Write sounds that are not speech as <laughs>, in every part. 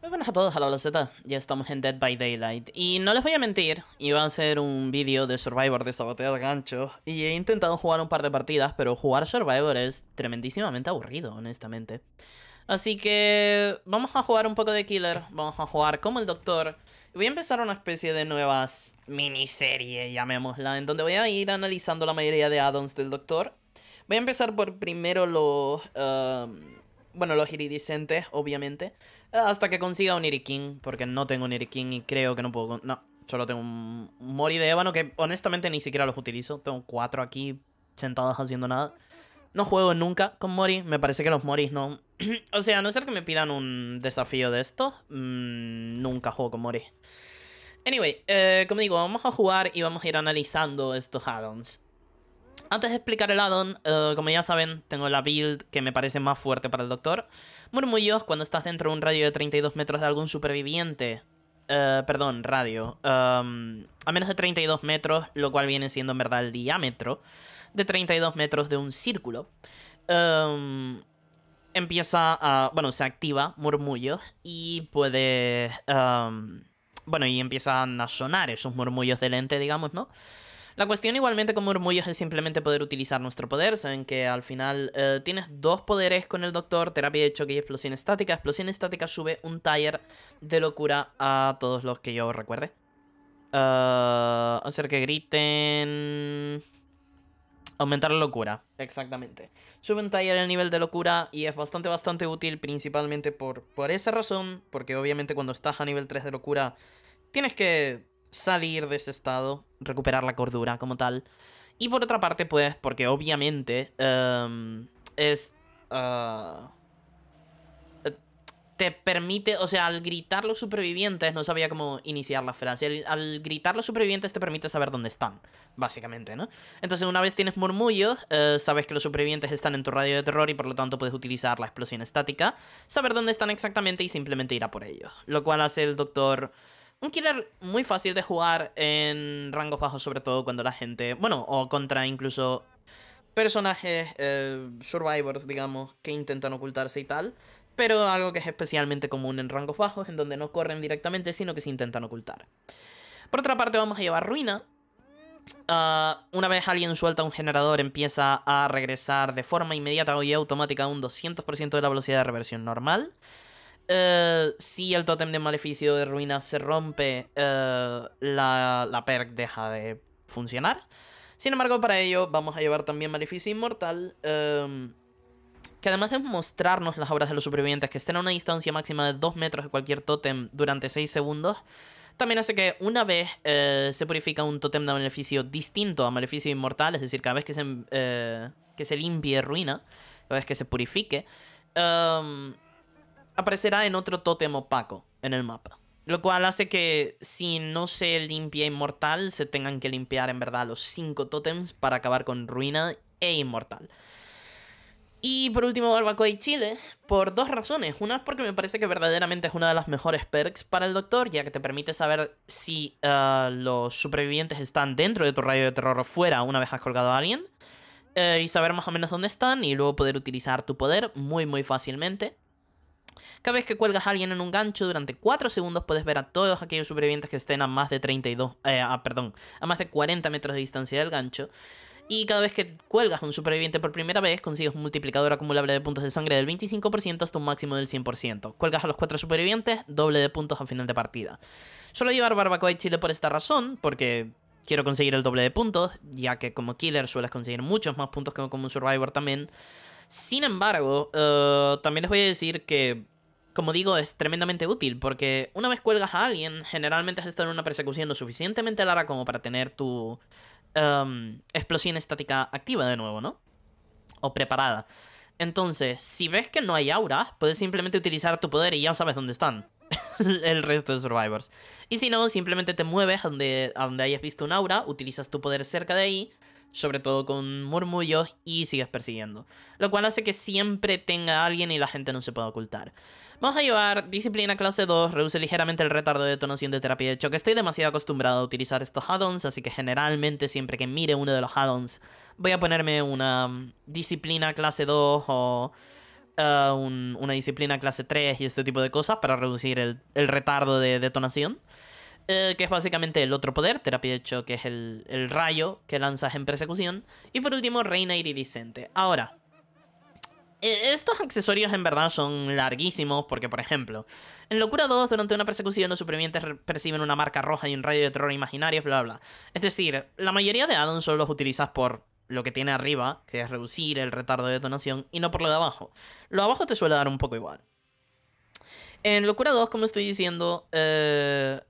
Muy buenas a todos, a la Z, ya estamos en Dead by Daylight y no les voy a mentir, iba a hacer un vídeo de Survivor de sabotear gancho. y he intentado jugar un par de partidas, pero jugar Survivor es tremendísimamente aburrido, honestamente. Así que vamos a jugar un poco de Killer, vamos a jugar como el Doctor. Voy a empezar una especie de nuevas miniserie, llamémosla, en donde voy a ir analizando la mayoría de addons del Doctor Voy a empezar por primero los... Um, bueno, los iridiscentes, obviamente. Hasta que consiga un Irikin, porque no tengo un Irikin y creo que no puedo... No, solo tengo un mori de ébano que honestamente ni siquiera los utilizo. Tengo cuatro aquí sentados haciendo nada. No juego nunca con Mori. Me parece que los Moris no. <clears throat> o sea, a no ser que me pidan un desafío de esto mm, nunca juego con Mori. Anyway, eh, como digo, vamos a jugar y vamos a ir analizando estos addons. Antes de explicar el addon, eh, como ya saben, tengo la build que me parece más fuerte para el doctor. Murmullos, cuando estás dentro de un radio de 32 metros de algún superviviente. Eh, perdón, radio. Em, a menos de 32 metros, lo cual viene siendo en verdad el diámetro de 32 metros de un círculo. Em, empieza a. Bueno, se activa murmullos y puede. Em, bueno, y empiezan a sonar esos murmullos de lente, digamos, ¿no? La cuestión igualmente como murmullos es simplemente poder utilizar nuestro poder. Saben que al final eh, tienes dos poderes con el doctor, terapia de choque y explosión estática. Explosión estática sube un taller de locura a todos los que yo recuerde. Eh, hacer que griten... Aumentar la locura, exactamente. Sube un taller el nivel de locura y es bastante, bastante útil principalmente por, por esa razón, porque obviamente cuando estás a nivel 3 de locura tienes que salir de ese estado, recuperar la cordura como tal. Y por otra parte, pues, porque obviamente em, es... Ah, te permite, o sea, al gritar los supervivientes, no sabía cómo iniciar la frase, al, gritar los supervivientes te permite saber dónde están, básicamente, ¿no? Entonces una vez tienes murmullos, eh, sabes que los supervivientes están en tu radio de terror y por lo tanto puedes utilizar la explosión estática, saber dónde están exactamente y simplemente ir a por ellos, lo cual hace el doctor... Un killer muy fácil de jugar en rangos bajos, sobre todo cuando la gente. Bueno, o contra incluso personajes eh, survivors, digamos, que intentan ocultarse y tal. Pero algo que es especialmente común en rangos bajos, en donde no corren directamente, sino que se intentan ocultar. Por otra parte, vamos a llevar ruina. Ah, una vez alguien suelta un generador, empieza a regresar de forma inmediata y automática a un 200% de la velocidad de reversión normal. Eh, si el tótem de maleficio de ruina se rompe, eh, la, perk deja de funcionar. Sin embargo, para ello vamos a llevar también maleficio inmortal. Em, que además de mostrarnos las obras de los supervivientes que estén a una distancia máxima de 2 metros de cualquier tótem durante 6 segundos, también hace que una vez eh, se purifica un tótem de maleficio distinto a maleficio inmortal, es decir, cada vez que se, em, limpie ruina, cada vez que se purifique, em, aparecerá en otro tótem opaco en el mapa. Lo cual hace que si no se limpia Inmortal, se tengan que limpiar en verdad los 5 tótems para acabar con Ruina e Inmortal. Y por último, Barbacoa y Chile, por dos razones. Una es porque me parece que verdaderamente es una de las mejores perks para el Doctor, ya que te permite saber si eh, los supervivientes están dentro de tu rayo de terror o fuera una vez has colgado a alguien. Eh, y saber más o menos dónde están y luego poder utilizar tu poder muy muy fácilmente. Cada vez que cuelgas a alguien en un gancho durante 4 segundos puedes ver a todos aquellos supervivientes que estén a más de 32, eh, a, perdón, a más de 40 metros de distancia del gancho. Y cada vez que cuelgas a un superviviente por primera vez, consigues un multiplicador acumulable de puntos de sangre del 25% hasta un máximo del 100%. Cuelgas a los cuatro supervivientes, doble de puntos al final de partida. Suelo llevar barbacoa y chile por esta razón, porque quiero conseguir el doble de puntos, ya que como killer sueles conseguir muchos más puntos que como un survivor también. Sin embargo, eh, también les voy a decir que como digo, es tremendamente útil porque una vez cuelgas a alguien, generalmente has estado en una persecución lo suficientemente larga como para tener tu em, explosión estática activa de nuevo, ¿no? O preparada. Entonces, si ves que no hay aura, puedes simplemente utilizar tu poder y ya sabes dónde están <laughs> el resto de survivors. Y si no, simplemente te mueves donde, a donde hayas visto un aura, utilizas tu poder cerca de ahí sobre todo con murmullos, y sigues persiguiendo. Lo cual hace que siempre tenga a alguien y la gente no se pueda ocultar. Vamos a llevar disciplina clase 2, reduce ligeramente el retardo de detonación de terapia de choque. Estoy demasiado acostumbrado a utilizar estos addons, así que generalmente siempre que mire uno de los addons voy a ponerme una mm, disciplina clase 2 o... Eh, una disciplina clase 3 y este tipo de cosas para reducir el retardo de detonación. Eh, que es básicamente el otro poder, terapia de que es el, rayo que lanzas en persecución. Y por último, reina iridiscente. Ahora, e, estos accesorios en verdad son larguísimos porque, por ejemplo, en Locura 2, durante una persecución, los supervivientes perciben una marca roja y un rayo de terror imaginarios, bla, bla. Es decir, la mayoría de addons solo los utilizas por lo que tiene arriba, que es reducir el retardo de detonación, y no por lo de abajo. Lo de abajo te suele dar un poco igual. En Locura 2, como estoy diciendo, eh,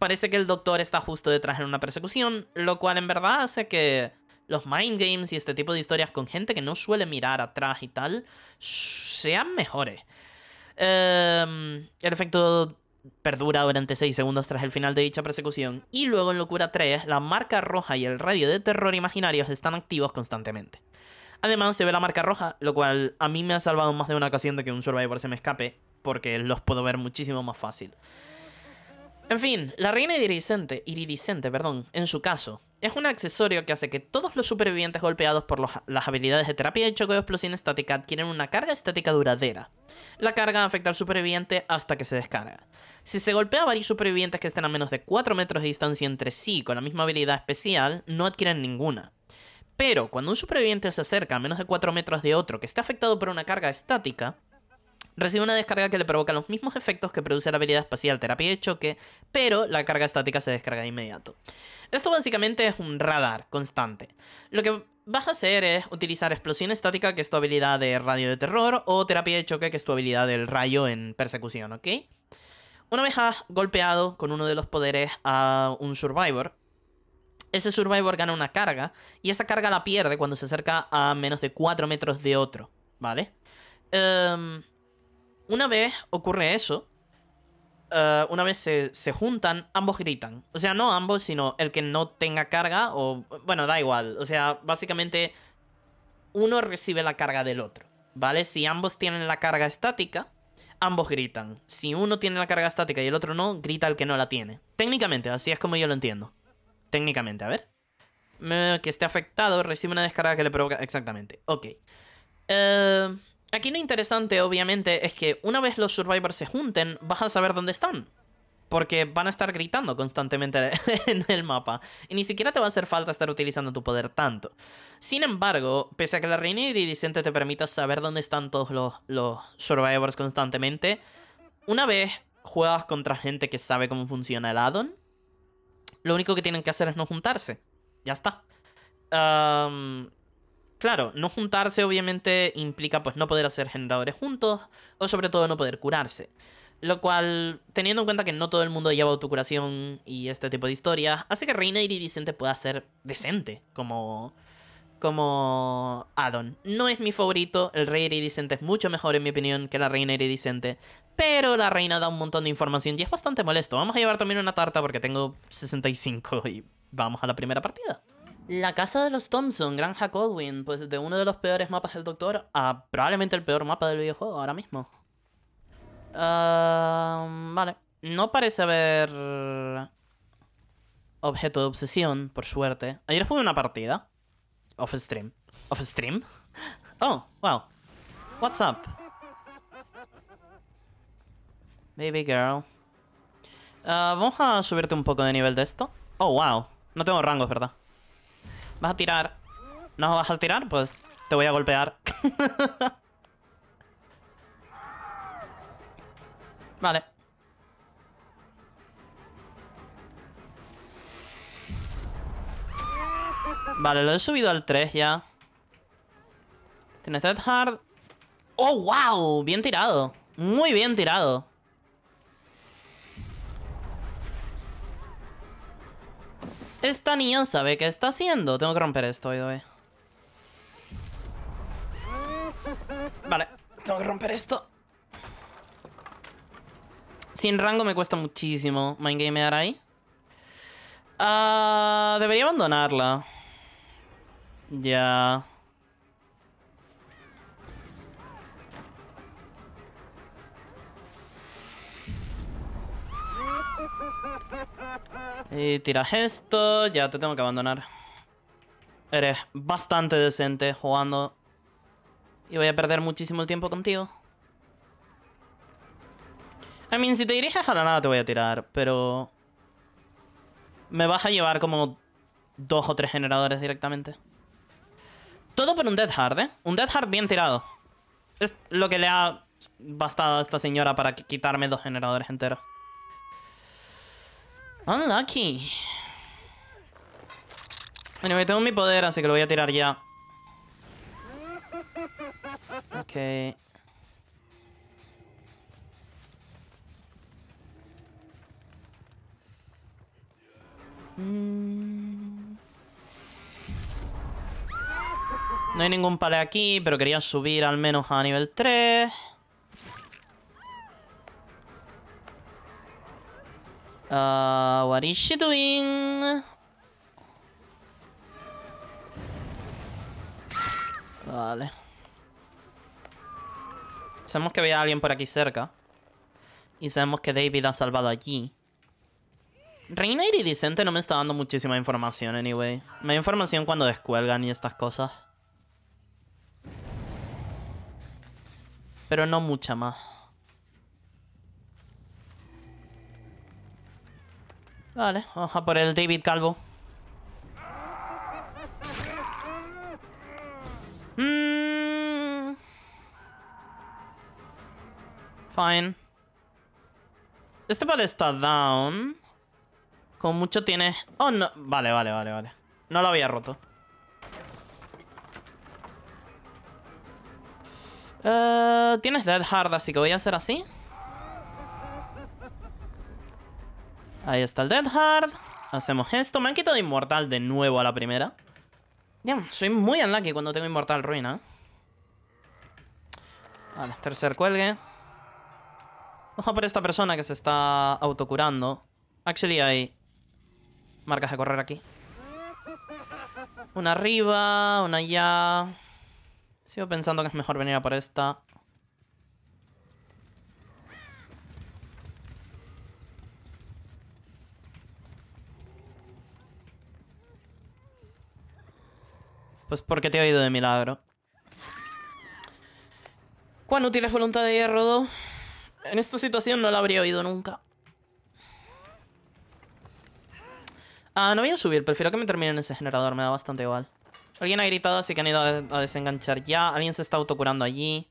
Parece que el doctor está justo detrás en una persecución, lo cual en verdad hace que los mind games y este tipo de historias con gente que no suele mirar atrás y tal sean mejores. Em, el efecto perdura durante 6 segundos tras el final de dicha persecución y luego en Locura 3 la marca roja y el radio de terror imaginarios están activos constantemente. Además se ve la marca roja, lo cual a mí me ha salvado más de una ocasión de que un Survivor se me escape porque los puedo ver muchísimo más fácil. En fin, la reina iridiscente, iridiscente perdón, en su caso, es un accesorio que hace que todos los supervivientes golpeados por las habilidades de terapia de choque de explosión estática adquieren una carga estática duradera. La carga afecta al superviviente hasta que se descarga. Si se golpea a varios supervivientes que estén a menos de 4 metros de distancia entre sí con la misma habilidad especial, no adquieren ninguna. Pero cuando un superviviente se acerca a menos de 4 metros de otro que está afectado por una carga estática, Recibe una descarga que le provoca los mismos efectos que produce la habilidad espacial terapia de choque, pero la carga estática se descarga de inmediato. Esto básicamente es un radar constante. Lo que vas a hacer es utilizar explosión estática, que es tu habilidad de radio de terror, o terapia de choque, que es tu habilidad del rayo en persecución, ¿ok? Una vez has golpeado con uno de los poderes a un survivor, ese survivor gana una carga, y esa carga la pierde cuando se acerca a menos de 4 metros de otro, ¿vale? Em, una vez ocurre eso, eh, una vez se, juntan, ambos gritan. O sea, no ambos, sino el que no tenga carga o... Bueno, da igual. O sea, básicamente uno recibe la carga del otro, ¿vale? Si ambos tienen la carga estática, ambos gritan. Si uno tiene la carga estática y el otro no, grita el que no la tiene. Técnicamente, así es como yo lo entiendo. Técnicamente, a ver. que esté afectado, recibe una descarga que le provoca... Exactamente, ok. Eh... Aquí lo interesante, obviamente, es que una vez los Survivors se junten, vas a saber dónde están. Porque van a estar gritando constantemente <laughs> en el mapa. Y ni siquiera te va a hacer falta estar utilizando tu poder tanto. Sin embargo, pese a que la reina iridiscente te permita saber dónde están todos los, Survivors constantemente, una vez juegas contra gente que sabe cómo funciona el addon, lo único que tienen que hacer es no juntarse. Ya está. Claro, no juntarse obviamente implica pues no poder hacer generadores juntos o sobre todo no poder curarse. Lo cual, teniendo en cuenta que no todo el mundo lleva autocuración y este tipo de historias, hace que reina y pueda ser decente como, como addon. No es mi favorito, el rey iridicente es mucho mejor en mi opinión que la reina iridicente, pero la reina da un montón de información y es bastante molesto. Vamos a llevar también una tarta porque tengo 65 y vamos a la primera partida. La casa de los Thompson, Granja Codwin, pues de uno de los peores mapas del Doctor a probablemente el peor mapa del videojuego ahora mismo. vale. No parece haber objeto de obsesión, por suerte. Ayer fue una partida. Off stream. Off stream. <laughs> Oh, wow. What's up? Baby girl. Ah, vamos a subirte un poco de nivel de esto. Oh, wow. No tengo rangos, ¿verdad? ¿Vas a tirar? ¿No vas a tirar? Pues te voy a golpear. <laughs> vale. Vale, lo he subido al 3 ya. Tienes Death Hard. ¡Oh, wow! Bien tirado. Muy bien tirado. Esta niña sabe qué está haciendo. Tengo que romper esto, Vale, tengo que romper esto. Sin rango me cuesta muchísimo mindgamear ahí. Ah, debería abandonarla. Ya. Y tiras esto, ya te tengo que abandonar. Eres bastante decente jugando. Y voy a perder muchísimo el tiempo contigo. I mean, si te diriges a la nada te voy a tirar, pero... Me vas a llevar como dos o tres generadores directamente. Todo por un Death Hard, ¿eh? Un Death Hard bien tirado. Es lo que le ha bastado a esta señora para quitarme dos generadores enteros. Unlucky. Bueno, me tengo mi poder, así que lo voy a tirar ya. Ok. Mm. No hay ningún palé aquí, pero quería subir al menos a nivel 3. Uh, what is she doing? Vale. Sabemos que había alguien por aquí cerca. Y sabemos que David ha salvado allí. Reina Iridicente no me está dando muchísima información, anyway. Me da información cuando descuelgan y estas cosas. Pero no mucha más. Vale, vamos a por el David Calvo. Mmm. Fine. Este vale está down. Con mucho tiene... Oh, no. Vale, vale, vale, vale. No lo había roto. Eh, tienes Dead Hard, así que voy a hacer así. Ahí está el Dead Hard. Hacemos esto. Me han quitado Inmortal de nuevo a la primera. Damn, soy muy unlucky cuando tengo Inmortal Ruina. ¿eh? Vale, tercer cuelgue. Ojo por esta persona que se está autocurando. Actually hay marcas de correr aquí. Una arriba, una allá. Sigo pensando que es mejor venir a por esta. Pues porque te he oído de milagro. ¿Cuán útil es voluntad de hierro 2? En esta situación no la habría oído nunca. Ah, no voy a subir. Prefiero que me termine en ese generador. Me da bastante igual. Alguien ha gritado, así que han ido a desenganchar ya. Alguien se está autocurando allí.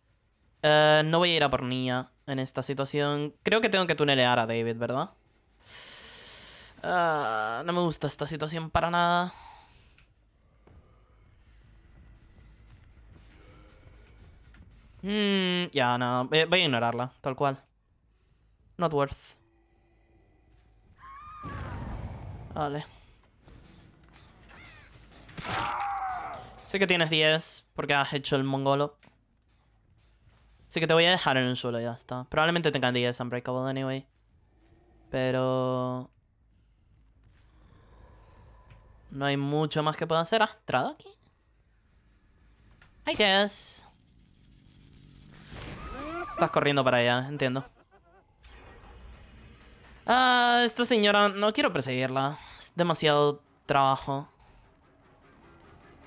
Eh, no voy a ir a por Nia en esta situación. Creo que tengo que tunelear a David, ¿verdad? Ah, no me gusta esta situación para nada. Mmm, ya, no. Voy a ignorarla, tal cual. Not worth. Vale. Sé que tienes 10 porque has hecho el mongolo. Así que te voy a dejar en el suelo, ya está. Probablemente tengan 10 Unbreakable anyway. Pero... No hay mucho más que pueda hacer. ¿Has aquí? I guess estás corriendo para allá, entiendo. Ah, esta señora, no quiero perseguirla. Es demasiado trabajo.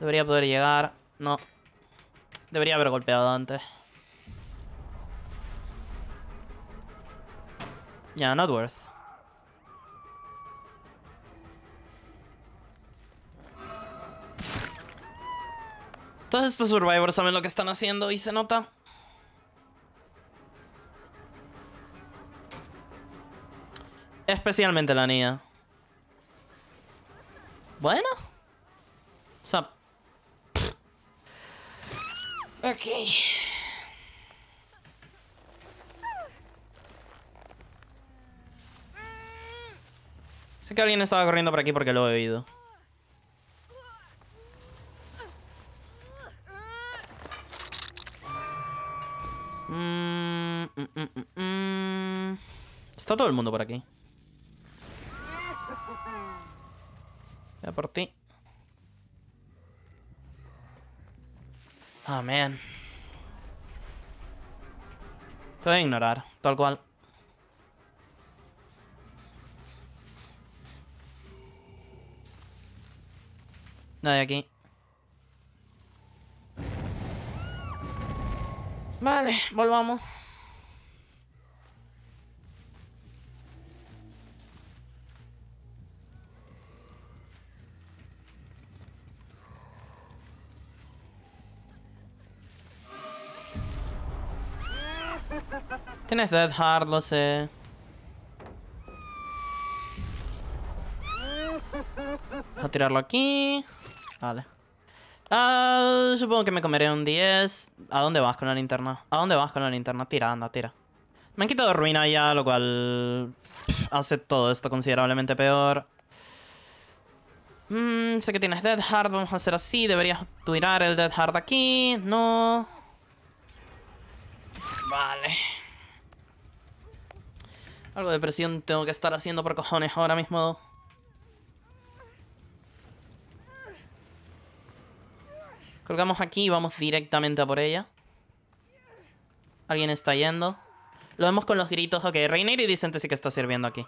Debería poder llegar. No. Debería haber golpeado antes. Ya, not worth. Todos estos survivors saben lo que están haciendo y se nota. Especialmente la niña. Bueno. sea Ok. Sé que alguien estaba corriendo por aquí porque lo he oído. Mm, mm, mm, Está todo el mundo por aquí. Por ti. oh, man. Te voy a ignorar, tal cual. no Nadie aquí. Vale, volvamos. Tienes Dead Heart, lo sé. a tirarlo aquí. Vale. Ah, supongo que me comeré un 10. ¿A dónde vas con la linterna? ¿A dónde vas con la linterna? Tira, anda, tira. Me han quitado ruina ya, lo cual hace todo esto considerablemente peor. Mmm, sé que tienes Dead Heart, vamos a hacer así. Deberías tirar el Dead Heart aquí. No. Vale. Algo de presión tengo que estar haciendo por cojones ahora mismo. Colgamos aquí y vamos directamente a por ella. Alguien está yendo. Lo vemos con los gritos. Ok, Reiner y Dicente sí que está sirviendo aquí.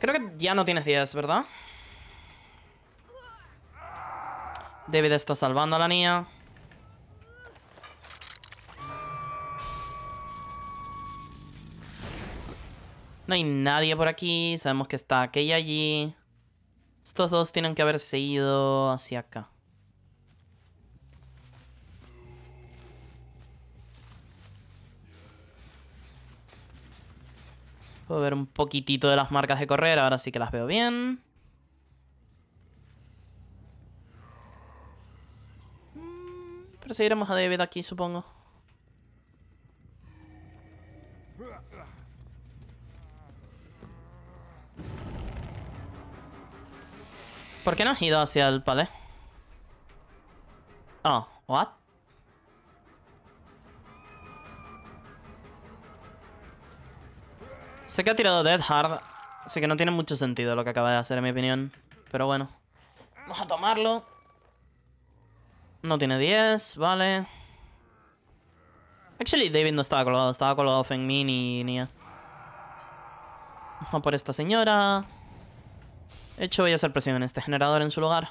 Creo que ya no tienes 10, ¿verdad? David está salvando a la niña. No hay nadie por aquí. Sabemos que está aquella allí. Estos dos tienen que haberse ido hacia acá. Puedo ver un poquitito de las marcas de correr. Ahora sí que las veo bien. Mm, pero seguiremos a David aquí, supongo. ¿Por qué no has ido hacia el palé? Oh, what? Sé que ha tirado Dead Hard, así que no tiene mucho sentido lo que acaba de hacer, en mi opinión. Pero bueno. Vamos a tomarlo. No tiene 10, vale. Actually, David no estaba colgado. Estaba colgado en mí ni... Vamos por esta señora hecho, voy a hacer presión en este generador en su lugar.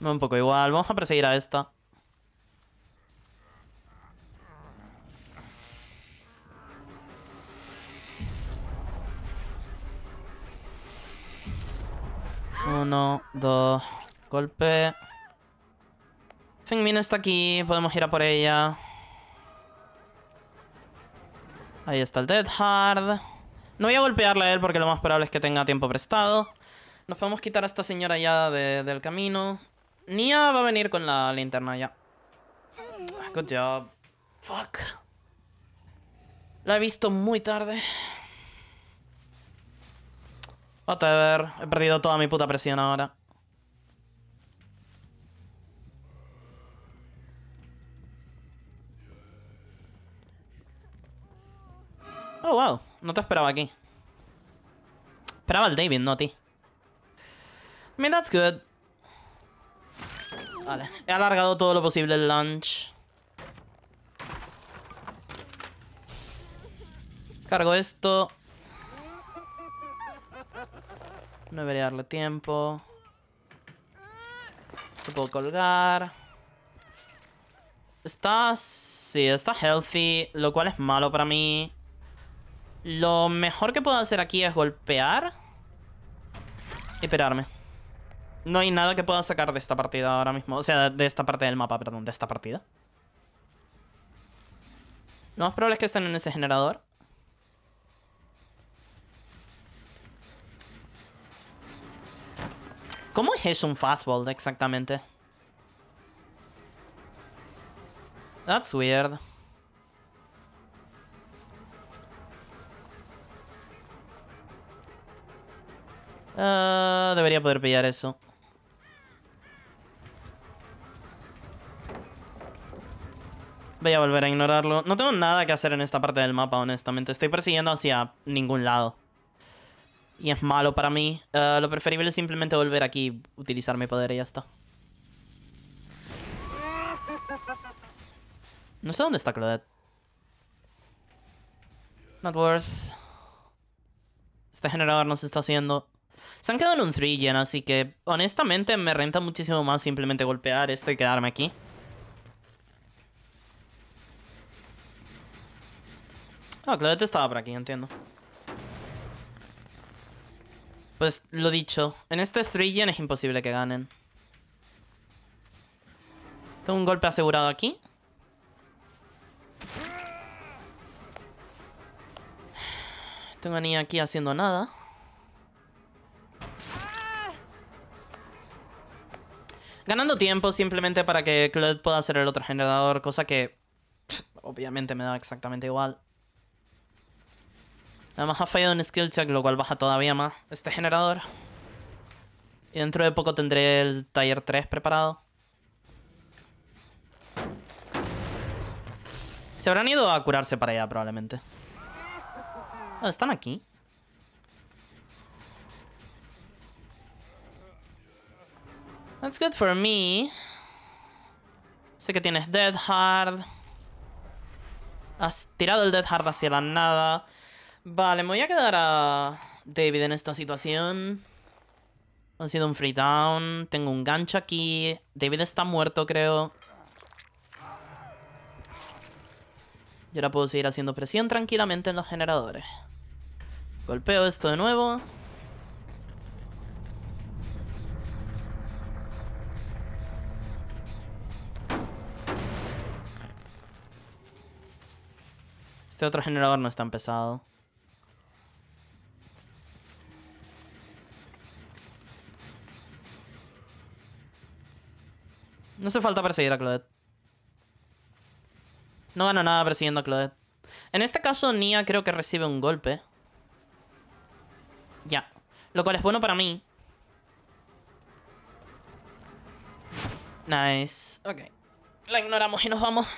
Me un poco igual. Vamos a perseguir a esta. Uno, dos, golpe. Fengmin está aquí, podemos ir a por ella. Ahí está el Dead Hard. No voy a golpearle a él porque lo más probable es que tenga tiempo prestado. Nos podemos quitar a esta señora ya del camino. Nia va a venir con la linterna ya. Ah, good job. Fuck. La he visto muy tarde. Whatever. He perdido toda mi puta presión ahora. Oh, wow. No te esperaba aquí. Esperaba al David, no a ti. I mean, that's good. Vale. He alargado todo lo posible el lunch. Cargo esto. No debería darle tiempo. Esto puedo colgar. Está... Sí, está healthy, lo cual es malo para mí. Lo mejor que puedo hacer aquí es golpear. Y esperarme. No hay nada que pueda sacar de esta partida ahora mismo. O sea, de esta parte del mapa, perdón, de esta partida. No más probable es que estén en ese generador. ¿Cómo es un fastball exactamente? That's weird. Ah, debería poder pillar eso. Voy a volver a ignorarlo. No tengo nada que hacer en esta parte del mapa, honestamente. Estoy persiguiendo hacia ningún lado. Y es malo para mí. Ah, lo preferible es simplemente volver aquí, utilizar mi poder y ya está. No sé dónde está Claudette. Not worth. Este generador nos está haciendo... Se han quedado en un 3 así que honestamente me renta muchísimo más simplemente golpear este y quedarme aquí. Ah, Claudette estaba por aquí, entiendo. Pues lo dicho, en este 3 es imposible que ganen. Tengo un golpe asegurado aquí. Tengo a aquí haciendo nada. ganando tiempo simplemente para que Claude pueda hacer el otro generador, cosa que obviamente me da exactamente igual. Además ha fallado un skill check, lo cual baja todavía más este generador. Y dentro de poco tendré el taller 3 preparado. Se habrán ido a curarse para allá probablemente. Ah, ¿Están aquí? That's good for me. Sé que tienes Dead Hard. Has tirado el Dead Hard hacia la nada. Vale, me voy a quedar a David en esta situación. Ha sido un free down. Tengo un gancho aquí. David está muerto, creo. Y ahora puedo seguir haciendo presión tranquilamente en los generadores. Golpeo esto de nuevo. Este otro generador no es tan pesado. No hace falta perseguir a Claudette. No gano nada persiguiendo a Claudette. En este caso, Nia creo que recibe un golpe. Ya. Lo cual es bueno para mí. Nice. Ok. La ignoramos y nos vamos.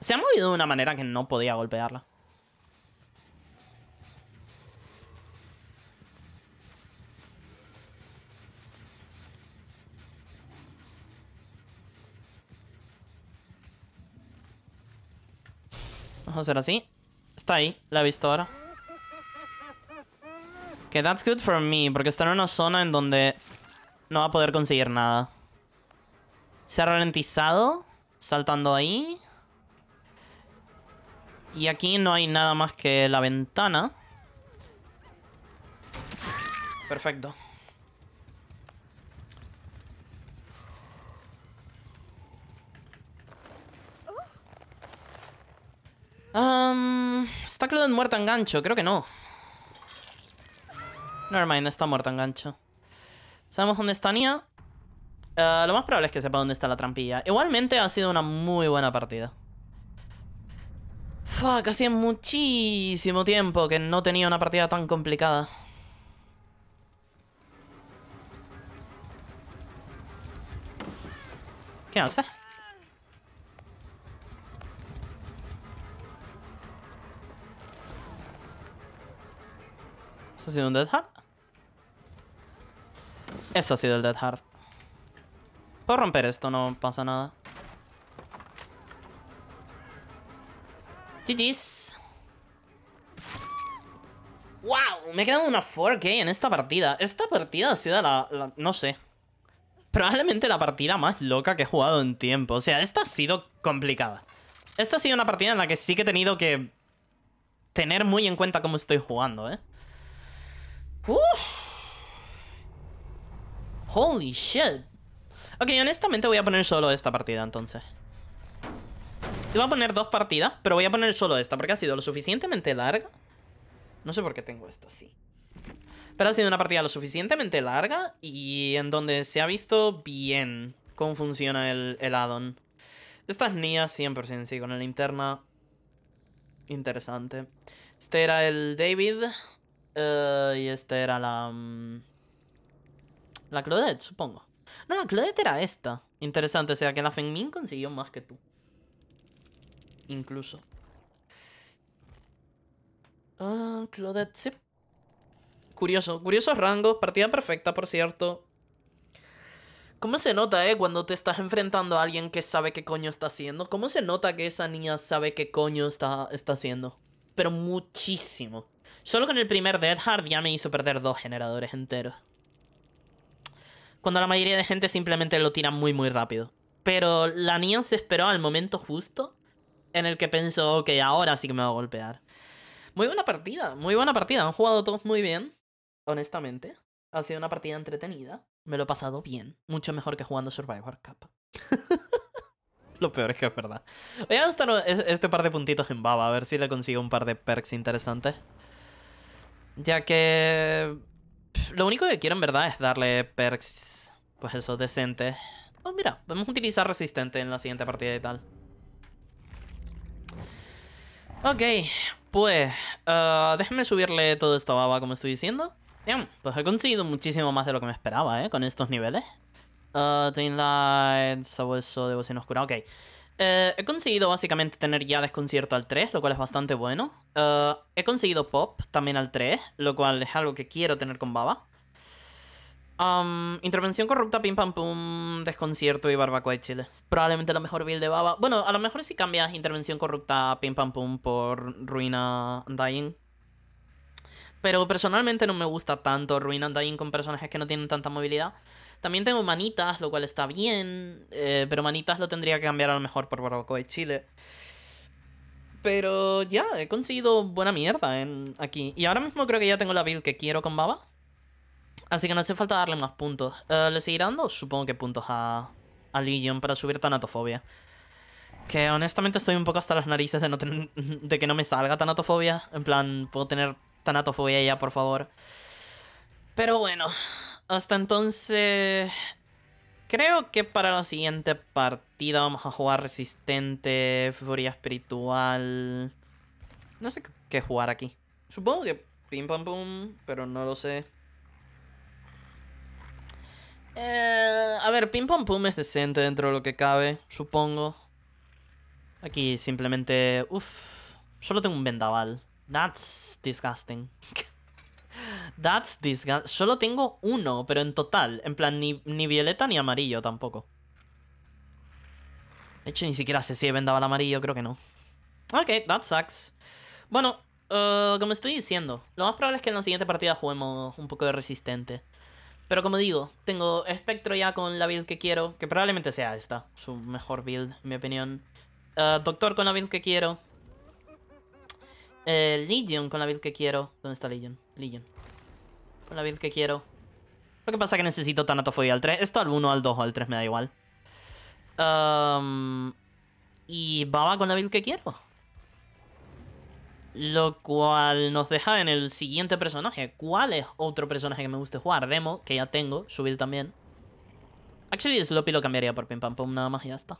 Se ha movido de una manera que no podía golpearla. Vamos a hacer así. Está ahí, la he visto ahora. Que that's good for me, porque está en una zona en donde no va a poder conseguir nada. Se ha ralentizado, saltando ahí. Y aquí no hay nada más que la ventana. Perfecto. Um, ¿Está Claude muerta en gancho? Creo que no. Nevermind, está muerta en gancho. Sabemos dónde está Nia. Uh, lo más probable es que sepa dónde está la trampilla. Igualmente ha sido una muy buena partida. Fuck, hacía muchísimo tiempo que no tenía una partida tan complicada. ¿Qué hace? ¿Eso ha sido un Dead Heart? Eso ha sido el Dead Heart. Puedo romper esto, no pasa nada. ¡Wow! Me he quedado una 4K eh, en esta partida. Esta partida ha sido la, No sé. Probablemente la partida más loca que he jugado en tiempo. O sea, esta ha sido complicada. Esta ha sido una partida en la que sí que he tenido que... Tener muy en cuenta cómo estoy jugando, ¿eh? ¡Holy shit! Ok, honestamente voy a poner solo esta partida, entonces voy a poner dos partidas, pero voy a poner solo esta, porque ha sido lo suficientemente larga. No sé por qué tengo esto así. Pero ha sido una partida lo suficientemente larga y en donde se ha visto bien cómo funciona el, el addon. Estas niñas 100% sí, con la linterna. Interesante. Este era el David. Eh, y este era la... Mm, la Claudette, supongo. No, la Claudette era esta. Interesante, o sea que la Fengmin consiguió más que tú incluso. Ah, Curioso, curiosos rangos, partida perfecta, por cierto. ¿Cómo se nota, eh, cuando te estás enfrentando a alguien que sabe qué coño está haciendo? ¿Cómo se nota que esa niña sabe qué coño está, está haciendo? Pero muchísimo. Solo con el primer Dead Hard ya me hizo perder dos generadores enteros. Cuando la mayoría de gente simplemente lo tira muy muy rápido. Pero la niña se esperó al momento justo en el que pensó, que ahora sí que me va a golpear. Muy buena partida, muy buena partida. Han jugado todos muy bien, honestamente. Ha sido una partida entretenida. Me lo he pasado bien. Mucho mejor que jugando Survivor Cup. <laughs> lo peor es que es verdad. Voy a gastar este par de puntitos en baba, a ver si le consigo un par de perks interesantes. Ya que... Lo único que quiero en verdad es darle perks, pues eso, decente. Pues mira, podemos utilizar resistente en la siguiente partida y tal. Ok, pues ah, déjenme subirle todo esto a Baba como estoy diciendo. Bien, pues he conseguido muchísimo más de lo que me esperaba, ¿eh? Con estos niveles. Uh, ah, Light, Sabueso de Oscura, ok. Eh, he conseguido básicamente tener ya desconcierto al 3, lo cual es bastante bueno. Ah, he conseguido Pop también al 3, lo cual es algo que quiero tener con Baba intervención corrupta, pim pam pum, desconcierto y barbacoa de chiles Probablemente la mejor build de baba. Bueno, a lo mejor si cambias intervención corrupta, pim pam pum, por ruina dying. Pero personalmente no me gusta tanto ruina Dying con personajes que no tienen tanta movilidad. También tengo manitas, lo cual está bien. Eh, pero manitas lo tendría que cambiar a lo mejor por Barbacoa de Chile. Pero ya, he conseguido buena mierda en, aquí. Y ahora mismo creo que ya tengo la build que quiero con Baba. Así que no hace falta darle más puntos. Eh, ¿Le seguirá dando? Supongo que puntos a, a Legion para subir tanatofobia. Que honestamente estoy un poco hasta las narices de, no <laughs> de que no me salga tanatofobia. En plan, puedo tener tanatofobia ya, por favor. Pero bueno, hasta entonces... Creo que para la siguiente partida vamos a jugar resistente, furia espiritual... No sé qué jugar aquí. Supongo que pim pam pum, pero no lo sé. Eh, a ver, Ping Pong Pum es decente dentro de lo que cabe, supongo. Aquí simplemente... uf, Solo tengo un vendaval. That's disgusting. <laughs> That's disgusting. Solo tengo uno, pero en total. En plan, ni, violeta ni amarillo tampoco. De hecho, ni siquiera sé si hay vendaval amarillo, creo que no. Ok, that sucks. Bueno, eh, como estoy diciendo, lo más probable es que en la siguiente partida juguemos un poco de resistente. Pero como digo, tengo espectro ya con la build que quiero, que probablemente sea esta, su mejor build, en mi opinión. Ah, doctor con la build que quiero. Eh, Legion con la build que quiero. ¿Dónde está Legion? Legion. Con la build que quiero. Lo que pasa es que necesito Tanatofobia al 3. Esto al 1, al 2 o al 3 me da igual. y Baba con la build que quiero. Lo cual nos deja en el siguiente personaje. ¿Cuál es otro personaje que me guste jugar? Demo, que ya tengo, subir también. Actually, Sloppy lo cambiaría por Pim Pam Pom, nada más y ya está.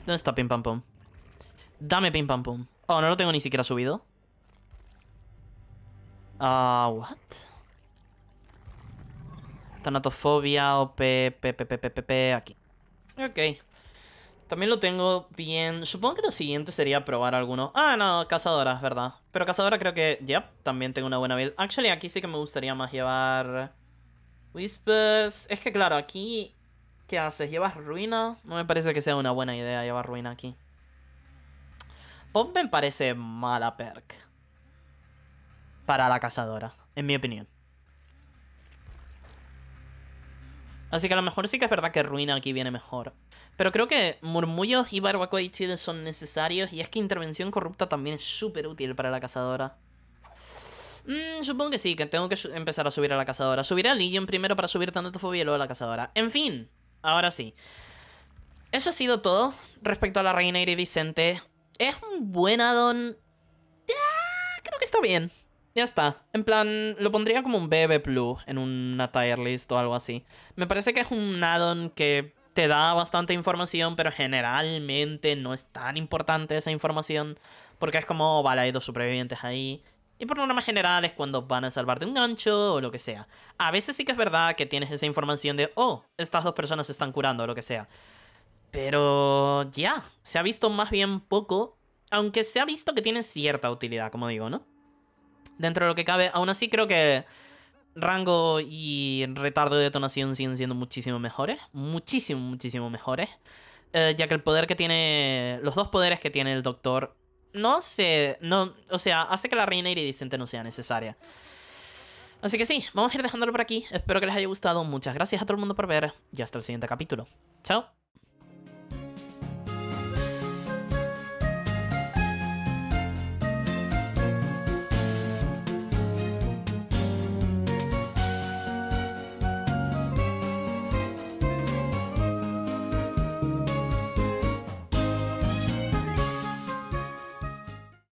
¿Dónde está Pim Pam Pom? Dame Pim Pam Pom. Oh, no lo tengo ni siquiera subido. Ah, what? Tanatofobia, OP, P, aquí. Ok. También lo tengo bien. Supongo que lo siguiente sería probar alguno. Ah, no, cazadora, es verdad. Pero cazadora creo que, yep, también tengo una buena build. Actually, aquí sí que me gustaría más llevar... Whispers... Es que claro, aquí... ¿Qué haces? ¿Llevas ruina? No me parece que sea una buena idea llevar ruina aquí. Pompen me parece mala perk. Para la cazadora, en mi opinión. Así que a lo mejor sí que es verdad que Ruina aquí viene mejor. Pero creo que Murmullos y Barbacoa y chiles son necesarios. Y es que Intervención Corrupta también es súper útil para la cazadora. Mm, supongo que sí, que tengo que empezar a subir a la cazadora. Subiré a Legion primero para subir tanto y luego a la cazadora. En fin, ahora sí. Eso ha sido todo respecto a la Reina Vicente. Es un buen addon. creo que está bien. Ya está. En plan, lo pondría como un BB Blue en una tier list o algo así. Me parece que es un addon que te da bastante información, pero generalmente no es tan importante esa información. Porque es como, vale, hay dos supervivientes ahí. Y por norma general es cuando van a salvarte un gancho o lo que sea. A veces sí que es verdad que tienes esa información de, oh, estas dos personas se están curando o lo que sea. Pero ya, se ha visto más bien poco, aunque se ha visto que tiene cierta utilidad, como digo, ¿no? dentro de lo que cabe. Aún así, creo que rango y retardo de detonación siguen siendo muchísimo mejores. Muchísimo, muchísimo mejores. Eh, ya que el poder que tiene. Los dos poderes que tiene el doctor. No sé. No, o sea, hace que la reina iridiscente no sea necesaria. Así que sí, vamos a ir dejándolo por aquí. Espero que les haya gustado. Muchas gracias a todo el mundo por ver. Y hasta el siguiente capítulo. Chao.